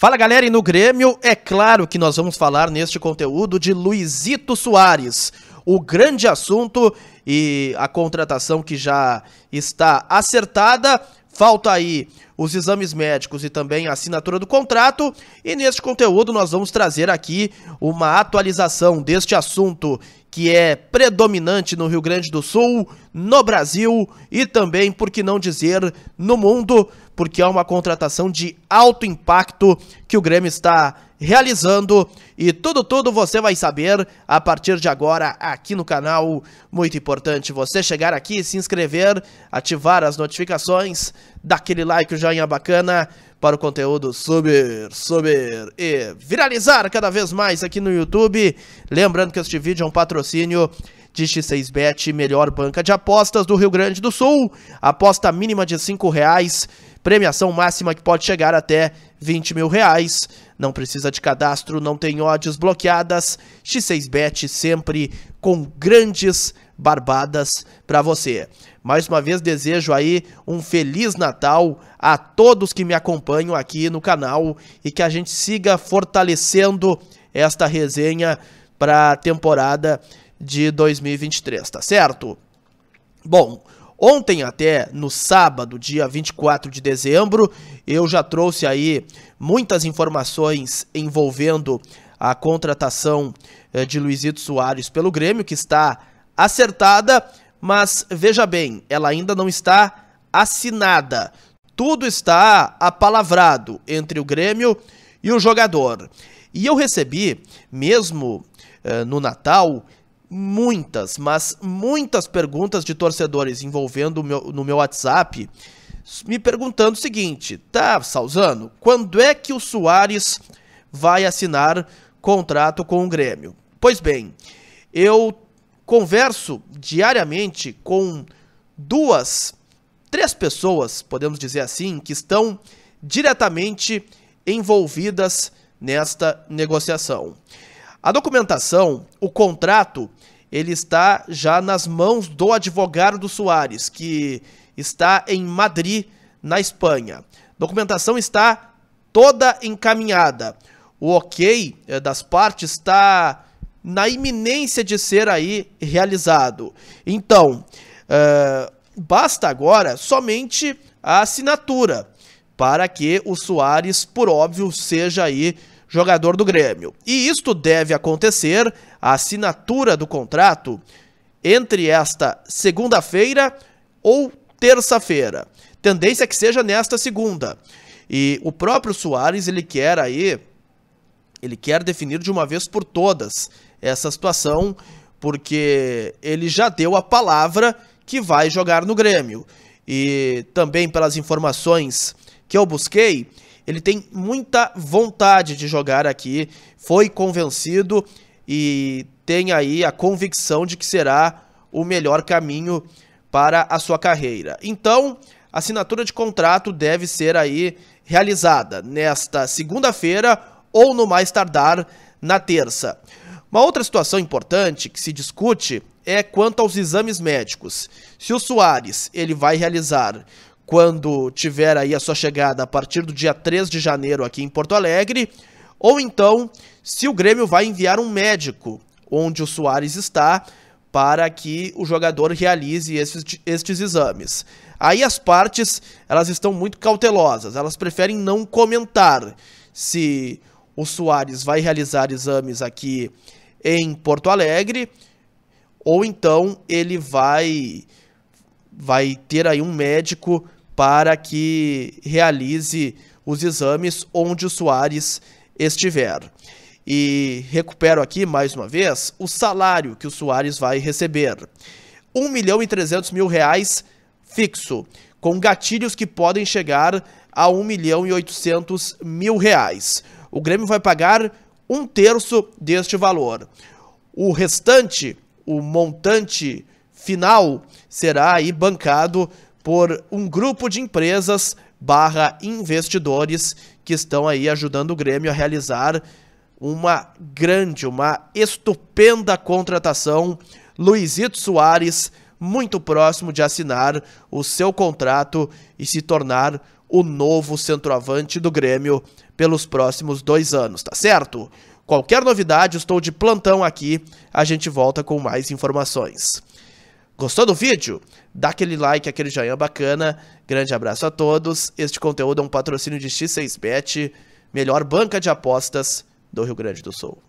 Fala galera, e no Grêmio é claro que nós vamos falar neste conteúdo de Luizito Soares, o grande assunto e a contratação que já está acertada. Falta aí os exames médicos e também a assinatura do contrato. E neste conteúdo nós vamos trazer aqui uma atualização deste assunto que é predominante no Rio Grande do Sul, no Brasil e também, por que não dizer, no mundo, porque é uma contratação de alto impacto que o Grêmio está realizando e tudo, tudo você vai saber a partir de agora aqui no canal. Muito importante você chegar aqui, se inscrever, ativar as notificações, dar aquele like, o joinha bacana para o conteúdo subir, subir e viralizar cada vez mais aqui no YouTube. Lembrando que este vídeo é um patrocínio de X6Bet, melhor banca de apostas do Rio Grande do Sul. Aposta mínima de R$ reais, premiação máxima que pode chegar até R$ mil reais. Não precisa de cadastro, não tem odds bloqueadas. X6Bet sempre com grandes barbadas para você. Mais uma vez desejo aí um feliz Natal a todos que me acompanham aqui no canal e que a gente siga fortalecendo esta resenha para a temporada de 2023, tá certo? Bom, Ontem até, no sábado, dia 24 de dezembro, eu já trouxe aí muitas informações envolvendo a contratação eh, de Luizito Soares pelo Grêmio, que está acertada, mas veja bem, ela ainda não está assinada. Tudo está apalavrado entre o Grêmio e o jogador. E eu recebi, mesmo eh, no Natal, muitas, mas muitas perguntas de torcedores envolvendo meu, no meu WhatsApp me perguntando o seguinte: tá, Salzano, quando é que o Soares vai assinar contrato com o Grêmio? Pois bem, eu converso diariamente com duas, três pessoas, podemos dizer assim, que estão diretamente envolvidas nesta negociação. A documentação, o contrato, ele está já nas mãos do advogado do Soares, que está em Madrid, na Espanha. Documentação está toda encaminhada. O ok eh, das partes está na iminência de ser aí realizado. Então, uh, basta agora somente a assinatura para que o Soares, por óbvio, seja aí jogador do Grêmio. E isto deve acontecer a assinatura do contrato entre esta segunda-feira ou terça-feira. Tendência é que seja nesta segunda. E o próprio Soares, ele quer aí, ele quer definir de uma vez por todas essa situação, porque ele já deu a palavra que vai jogar no Grêmio. E também pelas informações que eu busquei, ele tem muita vontade de jogar aqui, foi convencido e tem aí a convicção de que será o melhor caminho para a sua carreira. Então, a assinatura de contrato deve ser aí realizada nesta segunda-feira ou no mais tardar na terça. Uma outra situação importante que se discute é quanto aos exames médicos. Se o Soares ele vai realizar quando tiver aí a sua chegada a partir do dia 3 de janeiro aqui em Porto Alegre, ou então se o Grêmio vai enviar um médico onde o Soares está para que o jogador realize esses, estes exames. Aí as partes, elas estão muito cautelosas, elas preferem não comentar se o Soares vai realizar exames aqui em Porto Alegre ou então ele vai vai ter aí um médico para que realize os exames onde o Soares estiver. E recupero aqui mais uma vez o salário que o Soares vai receber: 1 milhão e 300 mil reais fixo, com gatilhos que podem chegar a 1 milhão e 800 mil reais. O Grêmio vai pagar um terço deste valor. O restante, o montante final, será aí bancado por um grupo de empresas barra investidores que estão aí ajudando o Grêmio a realizar uma grande, uma estupenda contratação. Luizito Soares, muito próximo de assinar o seu contrato e se tornar o novo centroavante do Grêmio pelos próximos dois anos, tá certo? Qualquer novidade, estou de plantão aqui, a gente volta com mais informações. Gostou do vídeo? Dá aquele like, aquele joinha bacana. Grande abraço a todos. Este conteúdo é um patrocínio de X6Bet, melhor banca de apostas do Rio Grande do Sul.